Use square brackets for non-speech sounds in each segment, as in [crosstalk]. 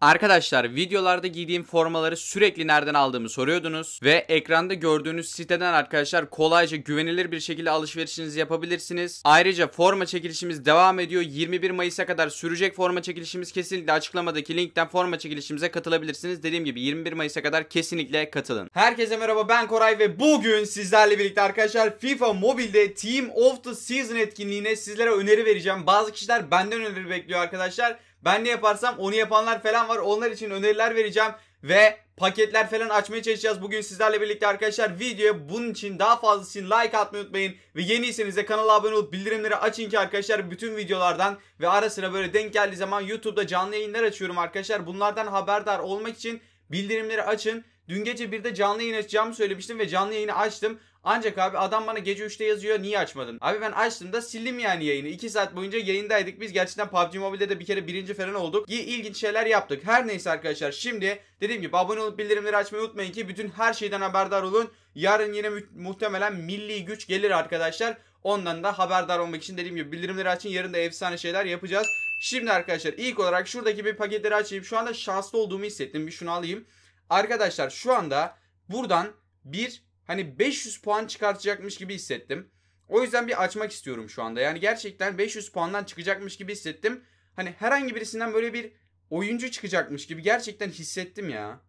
Arkadaşlar videolarda giydiğim formaları sürekli nereden aldığımı soruyordunuz ve ekranda gördüğünüz siteden arkadaşlar kolayca güvenilir bir şekilde alışverişinizi yapabilirsiniz. Ayrıca forma çekilişimiz devam ediyor. 21 Mayıs'a kadar sürecek forma çekilişimiz kesinlikle açıklamadaki linkten forma çekilişimize katılabilirsiniz. Dediğim gibi 21 Mayıs'a kadar kesinlikle katılın. Herkese merhaba ben Koray ve bugün sizlerle birlikte arkadaşlar FIFA Mobile'de Team of the Season etkinliğine sizlere öneri vereceğim. Bazı kişiler benden öneri bekliyor arkadaşlar. Ben ne yaparsam onu yapanlar falan var. Onlar için öneriler vereceğim ve paketler falan açmaya çalışacağız. Bugün sizlerle birlikte arkadaşlar videoya bunun için daha fazlası için like atmayı unutmayın. Ve yeniyseniz de kanala abone olup bildirimleri açın ki arkadaşlar bütün videolardan ve ara sıra böyle denk geldiği zaman YouTube'da canlı yayınlar açıyorum arkadaşlar. Bunlardan haberdar olmak için bildirimleri açın. Dün gece bir de canlı yayın açacağımı söylemiştim ve canlı yayını açtım. Ancak abi adam bana gece 3'te yazıyor niye açmadın? Abi ben açtım da sildim yani yayını. 2 saat boyunca yayındaydık. Biz gerçekten PUBG Mobile'de de bir kere birinci falan olduk. İyi ilginç şeyler yaptık. Her neyse arkadaşlar şimdi dediğim gibi abone olup bildirimleri açmayı unutmayın ki bütün her şeyden haberdar olun. Yarın yine muhtemelen milli güç gelir arkadaşlar. Ondan da haberdar olmak için dediğim gibi bildirimleri açın. Yarın da efsane şeyler yapacağız. Şimdi arkadaşlar ilk olarak şuradaki bir paketleri açayım. Şu anda şanslı olduğumu hissettim. Bir şunu alayım. Arkadaşlar şu anda buradan bir hani 500 puan çıkartacakmış gibi hissettim. O yüzden bir açmak istiyorum şu anda. Yani gerçekten 500 puandan çıkacakmış gibi hissettim. Hani herhangi birisinden böyle bir oyuncu çıkacakmış gibi gerçekten hissettim ya.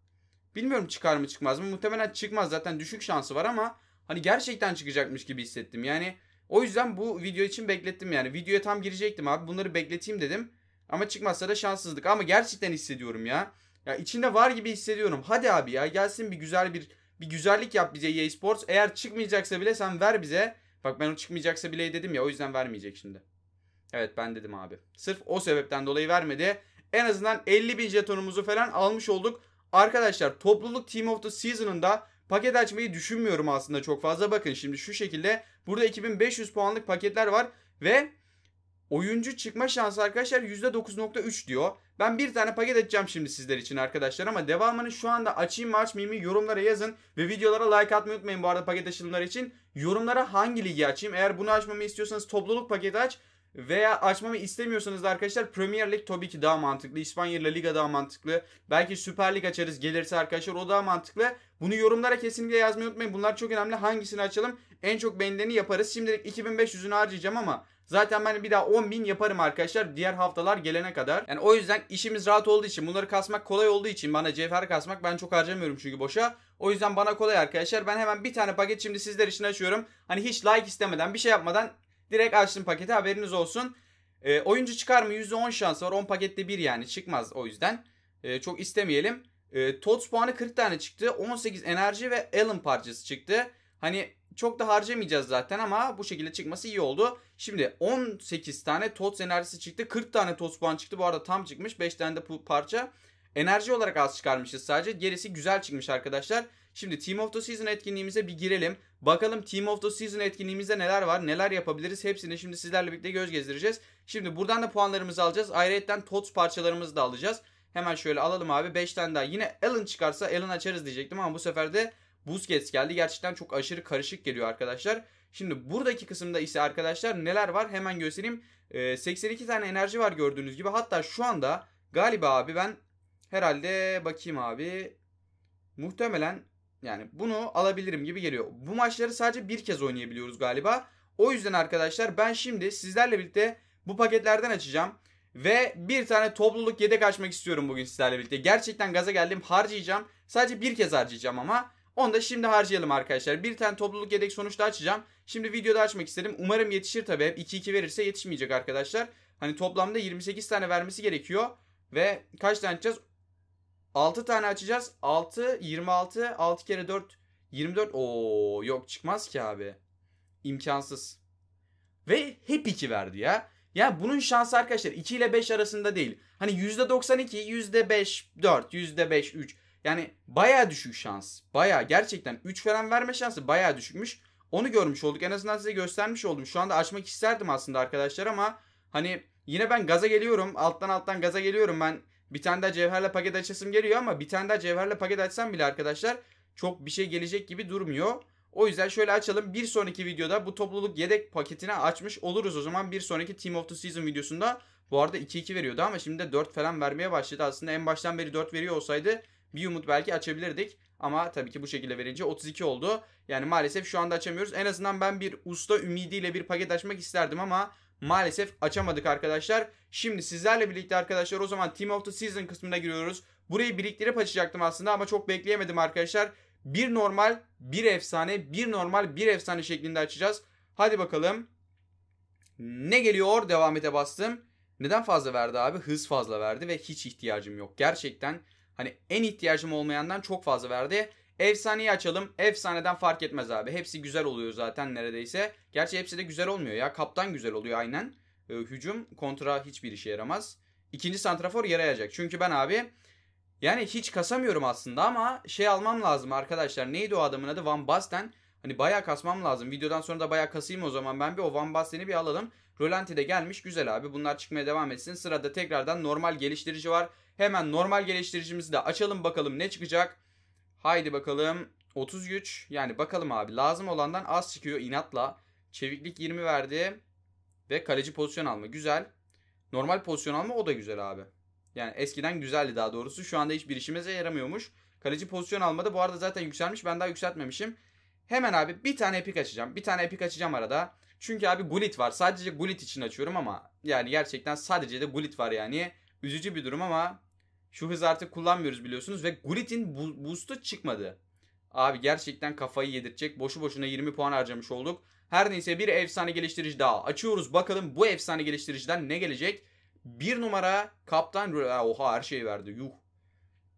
Bilmiyorum çıkar mı çıkmaz mı. Muhtemelen çıkmaz zaten düşük şansı var ama hani gerçekten çıkacakmış gibi hissettim. Yani o yüzden bu video için beklettim yani. Videoya tam girecektim abi. Bunları bekleteyim dedim. Ama çıkmazsa da şanssızlık. Ama gerçekten hissediyorum ya. Ya içinde var gibi hissediyorum. Hadi abi ya gelsin bir güzel bir bir güzellik yap bize EA Sports. Eğer çıkmayacaksa bile sen ver bize. Bak ben o çıkmayacaksa bile dedim ya o yüzden vermeyecek şimdi. Evet ben dedim abi. Sırf o sebepten dolayı vermedi. En azından 50 bin jetonumuzu falan almış olduk. Arkadaşlar topluluk Team of the Season'ında paket açmayı düşünmüyorum aslında çok fazla. Bakın şimdi şu şekilde burada 2500 puanlık paketler var ve oyuncu çıkma şansı arkadaşlar %9.3 diyor. Ben bir tane paket edeceğim şimdi sizler için arkadaşlar ama devamını şu anda açayım mı açmayayım mı yorumlara yazın ve videolara like atmayı unutmayın bu arada paket açılımları için. Yorumlara hangi ligi açayım? Eğer bunu açmamı istiyorsanız topluluk paketi aç veya açmamı istemiyorsanız da arkadaşlar Premier Lig tabii ki daha mantıklı. İspanya La Liga daha mantıklı. Belki Süper Lig açarız gelirse arkadaşlar o daha mantıklı. Bunu yorumlara kesinlikle yazmayı unutmayın. Bunlar çok önemli. Hangisini açalım? En çok beğendiğini yaparız. Şimdilik 2500'ünü harcayacağım ama Zaten ben bir daha 10 bin yaparım arkadaşlar diğer haftalar gelene kadar. Yani o yüzden işimiz rahat olduğu için bunları kasmak kolay olduğu için bana cevher kasmak ben çok harcamıyorum çünkü boşa. O yüzden bana kolay arkadaşlar. Ben hemen bir tane paket şimdi sizler için açıyorum. Hani hiç like istemeden bir şey yapmadan direkt açtım paketi haberiniz olsun. E, oyuncu çıkar mı? %10 şans var. 10 pakette 1 yani çıkmaz o yüzden. E, çok istemeyelim. E, Tots puanı 40 tane çıktı. 18 enerji ve Alan parçası çıktı. Hani çok da harcamayacağız zaten ama bu şekilde çıkması iyi oldu. Şimdi 18 tane TOTS enerjisi çıktı. 40 tane TOTS puan çıktı. Bu arada tam çıkmış. 5 tane de parça. Enerji olarak az çıkarmışız sadece. Gerisi güzel çıkmış arkadaşlar. Şimdi Team of the Season etkinliğimize bir girelim. Bakalım Team of the Season etkinliğimizde neler var, neler yapabiliriz hepsini şimdi sizlerle birlikte göz gezdireceğiz. Şimdi buradan da puanlarımızı alacağız. Ayrıyeten TOTS parçalarımızı da alacağız. Hemen şöyle alalım abi 5 tane daha. Yine Alan çıkarsa Alan açarız diyecektim ama bu sefer de Busquets geldi. Gerçekten çok aşırı karışık geliyor arkadaşlar. Şimdi buradaki kısımda ise arkadaşlar neler var hemen göstereyim. E, ee, 82 tane enerji var gördüğünüz gibi. Hatta şu anda galiba abi ben herhalde bakayım abi. Muhtemelen yani bunu alabilirim gibi geliyor. Bu maçları sadece bir kez oynayabiliyoruz galiba. O yüzden arkadaşlar ben şimdi sizlerle birlikte bu paketlerden açacağım. Ve bir tane topluluk yedek açmak istiyorum bugün sizlerle birlikte. Gerçekten gaza geldim harcayacağım. Sadece bir kez harcayacağım ama onu da şimdi harcayalım arkadaşlar. Bir tane topluluk yedek sonuçta açacağım. Şimdi videoda açmak istedim. Umarım yetişir tabii. 2-2 verirse yetişmeyecek arkadaşlar. Hani toplamda 28 tane vermesi gerekiyor. Ve kaç tane açacağız? 6 tane açacağız. 6, 26, 6 kere 4, 24. Oo yok çıkmaz ki abi. İmkansız. Ve hep 2 verdi ya. Ya bunun şansı arkadaşlar 2 ile 5 arasında değil. Hani %92, %5, 4, %5, 3. Yani baya düşük şans. baya gerçekten 3 falan verme şansı baya düşükmüş. Onu görmüş olduk. En azından size göstermiş oldum. Şu anda açmak isterdim aslında arkadaşlar ama hani yine ben gaza geliyorum. Alttan alttan gaza geliyorum. Ben bir tane daha cevherle paket açasım geliyor ama bir tane daha cevherle paket açsam bile arkadaşlar çok bir şey gelecek gibi durmuyor. O yüzden şöyle açalım. Bir sonraki videoda bu topluluk yedek paketini açmış oluruz o zaman. Bir sonraki Team of the Season videosunda bu arada 2-2 veriyordu ama şimdi de 4 falan vermeye başladı. Aslında en baştan beri 4 veriyor olsaydı bir umut belki açabilirdik. Ama tabii ki bu şekilde verince 32 oldu. Yani maalesef şu anda açamıyoruz. En azından ben bir usta ümidiyle bir paket açmak isterdim ama maalesef açamadık arkadaşlar. Şimdi sizlerle birlikte arkadaşlar o zaman Team of the Season kısmına giriyoruz. Burayı biriktirip açacaktım aslında ama çok bekleyemedim arkadaşlar. Bir normal, bir efsane, bir normal, bir efsane şeklinde açacağız. Hadi bakalım. Ne geliyor? Devam ete bastım. Neden fazla verdi abi? Hız fazla verdi ve hiç ihtiyacım yok. Gerçekten Hani en ihtiyacım olmayandan çok fazla verdi. Efsaneyi açalım. Efsaneden fark etmez abi. Hepsi güzel oluyor zaten neredeyse. Gerçi hepsi de güzel olmuyor ya. Kaptan güzel oluyor aynen. E, hücum kontra hiçbir işe yaramaz. İkinci santrafor yarayacak. Çünkü ben abi yani hiç kasamıyorum aslında ama şey almam lazım arkadaşlar. Neydi o adamın adı? Van Basten. Hani bayağı kasmam lazım. Videodan sonra da bayağı kasayım o zaman. Ben bir o Van Basten'i bir alalım. Rolanti de gelmiş. Güzel abi. Bunlar çıkmaya devam etsin. Sırada tekrardan normal geliştirici var. Hemen normal geliştiricimizi de açalım bakalım ne çıkacak. Haydi bakalım. 33. Yani bakalım abi. Lazım olandan az çıkıyor inatla. Çeviklik 20 verdi. Ve kaleci pozisyon alma. Güzel. Normal pozisyon alma o da güzel abi. Yani eskiden güzeldi daha doğrusu. Şu anda hiçbir işimize yaramıyormuş. Kaleci pozisyon almadı. bu arada zaten yükselmiş. Ben daha yükseltmemişim. Hemen abi bir tane epik açacağım. Bir tane epik açacağım arada. Çünkü abi gulit var. Sadece gulit için açıyorum ama yani gerçekten sadece de gulit var yani. Üzücü bir durum ama şu hızı artık kullanmıyoruz biliyorsunuz ve gulitin boost'u çıkmadı. Abi gerçekten kafayı yedirtecek. Boşu boşuna 20 puan harcamış olduk. Her neyse bir efsane geliştirici daha açıyoruz. Bakalım bu efsane geliştiriciden ne gelecek? Bir numara kaptan... Oha her şeyi verdi. Yuh.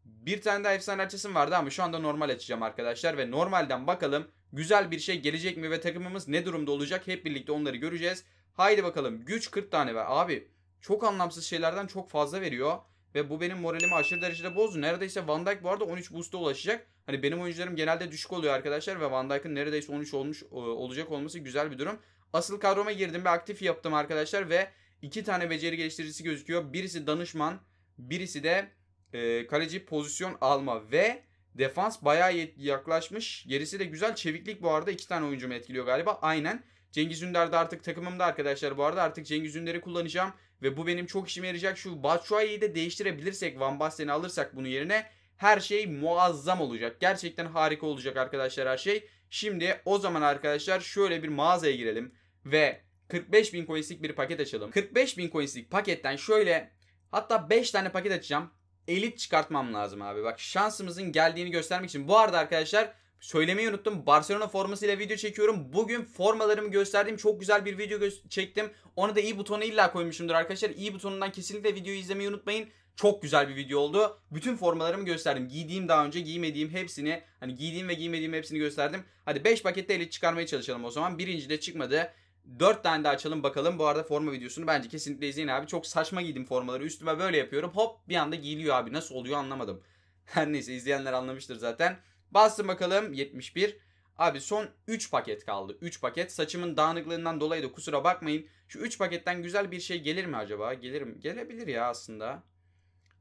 Bir tane daha efsane açısım vardı ama şu anda normal açacağım arkadaşlar. Ve normalden bakalım güzel bir şey gelecek mi ve takımımız ne durumda olacak hep birlikte onları göreceğiz. Haydi bakalım güç 40 tane ver. Abi çok anlamsız şeylerden çok fazla veriyor. Ve bu benim moralimi aşırı derecede bozdu. Neredeyse Van Dijk bu arada 13 boost'a ulaşacak. Hani benim oyuncularım genelde düşük oluyor arkadaşlar. Ve Van Dijk'ın neredeyse 13 olmuş e, olacak olması güzel bir durum. Asıl kadroma girdim ve aktif yaptım arkadaşlar. Ve iki tane beceri geliştiricisi gözüküyor. Birisi danışman. Birisi de e, kaleci pozisyon alma. Ve Defans bayağı yaklaşmış. Gerisi de güzel. Çeviklik bu arada iki tane oyuncumu etkiliyor galiba. Aynen. Cengiz Ünder de artık takımımda arkadaşlar. Bu arada artık Cengiz Ünder'i kullanacağım. Ve bu benim çok işime yarayacak. Şu Batshuayi'yi de değiştirebilirsek. Van Basten'i alırsak bunun yerine her şey muazzam olacak. Gerçekten harika olacak arkadaşlar her şey. Şimdi o zaman arkadaşlar şöyle bir mağazaya girelim. Ve 45 bin coinslik bir paket açalım. 45 bin coinslik paketten şöyle hatta 5 tane paket açacağım elit çıkartmam lazım abi. Bak şansımızın geldiğini göstermek için. Bu arada arkadaşlar söylemeyi unuttum. Barcelona formasıyla video çekiyorum. Bugün formalarımı gösterdiğim çok güzel bir video çektim. Onu da i butonu illa koymuşumdur arkadaşlar. i butonundan kesinlikle videoyu izlemeyi unutmayın. Çok güzel bir video oldu. Bütün formalarımı gösterdim. Giydiğim daha önce giymediğim hepsini. Hani giydiğim ve giymediğim hepsini gösterdim. Hadi 5 pakette elit çıkarmaya çalışalım o zaman. Birinci de çıkmadı. 4 tane de açalım bakalım. Bu arada forma videosunu bence kesinlikle izleyin abi. Çok saçma giydim formaları. Üstüme böyle yapıyorum. Hop bir anda giyiliyor abi. Nasıl oluyor anlamadım. [laughs] Her neyse izleyenler anlamıştır zaten. Bastım bakalım 71. Abi son 3 paket kaldı. 3 paket. Saçımın dağınıklığından dolayı da kusura bakmayın. Şu 3 paketten güzel bir şey gelir mi acaba? Gelir mi? Gelebilir ya aslında.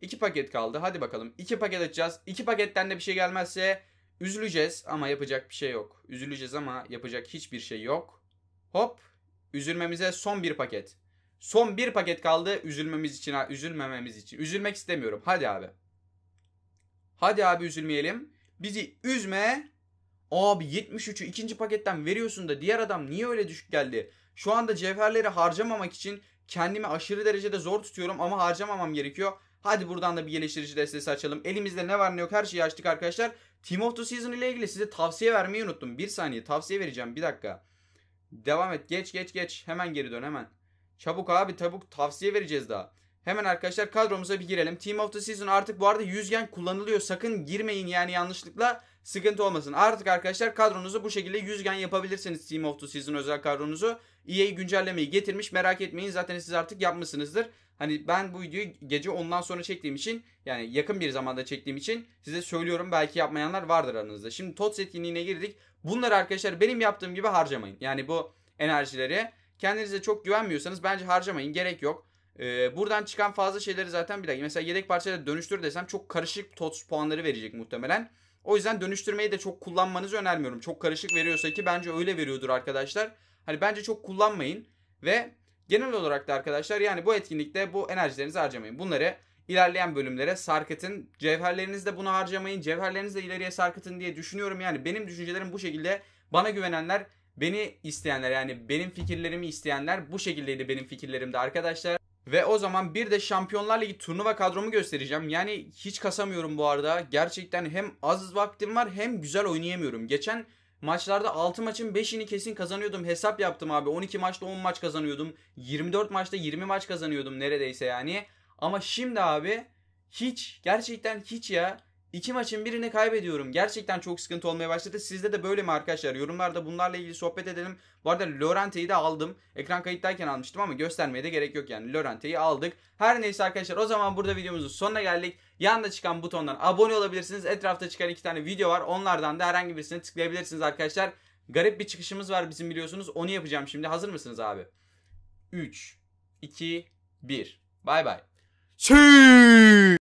2 paket kaldı. Hadi bakalım. 2 paket açacağız. 2 paketten de bir şey gelmezse üzüleceğiz ama yapacak bir şey yok. Üzüleceğiz ama yapacak hiçbir şey yok. Hop Üzülmemize son bir paket. Son bir paket kaldı üzülmemiz için, üzülmememiz için. Üzülmek istemiyorum. Hadi abi. Hadi abi üzülmeyelim. Bizi üzme. Abi 73'ü ikinci paketten veriyorsun da diğer adam niye öyle düşük geldi? Şu anda cevherleri harcamamak için kendimi aşırı derecede zor tutuyorum ama harcamamam gerekiyor. Hadi buradan da bir geliştirici destesi açalım. Elimizde ne var ne yok her şeyi açtık arkadaşlar. Team of the Season ile ilgili size tavsiye vermeyi unuttum. Bir saniye tavsiye vereceğim bir dakika. Devam et. Geç geç geç. Hemen geri dön hemen. Çabuk abi çabuk tavsiye vereceğiz daha. Hemen arkadaşlar kadromuza bir girelim. Team of the Season artık bu arada yüzgen kullanılıyor. Sakın girmeyin yani yanlışlıkla sıkıntı olmasın. Artık arkadaşlar kadronuzu bu şekilde yüzgen yapabilirsiniz Team of the Season özel kadronuzu. EA güncellemeyi getirmiş merak etmeyin zaten siz artık yapmışsınızdır. Hani ben bu videoyu gece ondan sonra çektiğim için yani yakın bir zamanda çektiğim için size söylüyorum belki yapmayanlar vardır aranızda. Şimdi TOTS etkinliğine girdik. Bunları arkadaşlar benim yaptığım gibi harcamayın. Yani bu enerjileri kendinize çok güvenmiyorsanız bence harcamayın gerek yok. Ee, buradan çıkan fazla şeyleri zaten bir dakika mesela yedek parçaya dönüştür desem çok karışık TOTS puanları verecek muhtemelen. O yüzden dönüştürmeyi de çok kullanmanızı önermiyorum. Çok karışık veriyorsa ki bence öyle veriyordur arkadaşlar. Hani bence çok kullanmayın ve Genel olarak da arkadaşlar yani bu etkinlikte bu enerjilerinizi harcamayın. Bunları ilerleyen bölümlere sarkıtın. Cevherlerinizi de bunu harcamayın. Cevherlerinizi de ileriye sarkıtın diye düşünüyorum. Yani benim düşüncelerim bu şekilde. Bana güvenenler, beni isteyenler yani benim fikirlerimi isteyenler bu şekildeydi benim fikirlerimde arkadaşlar. Ve o zaman bir de Şampiyonlar Ligi turnuva kadromu göstereceğim. Yani hiç kasamıyorum bu arada. Gerçekten hem az vaktim var hem güzel oynayamıyorum. Geçen Maçlarda 6 maçın 5'ini kesin kazanıyordum. Hesap yaptım abi. 12 maçta 10 maç kazanıyordum. 24 maçta 20 maç kazanıyordum neredeyse yani. Ama şimdi abi hiç gerçekten hiç ya İki maçın birini kaybediyorum. Gerçekten çok sıkıntı olmaya başladı. Sizde de böyle mi arkadaşlar? Yorumlarda bunlarla ilgili sohbet edelim. Bu arada Lorente'yi de aldım. Ekran kayıttayken almıştım ama göstermeye de gerek yok yani. Lorente'yi aldık. Her neyse arkadaşlar o zaman burada videomuzun sonuna geldik. Yanında çıkan butondan abone olabilirsiniz. Etrafta çıkan iki tane video var. Onlardan da herhangi birisine tıklayabilirsiniz arkadaşlar. Garip bir çıkışımız var bizim biliyorsunuz. Onu yapacağım şimdi. Hazır mısınız abi? 3, 2, 1. Bay bay. Şey!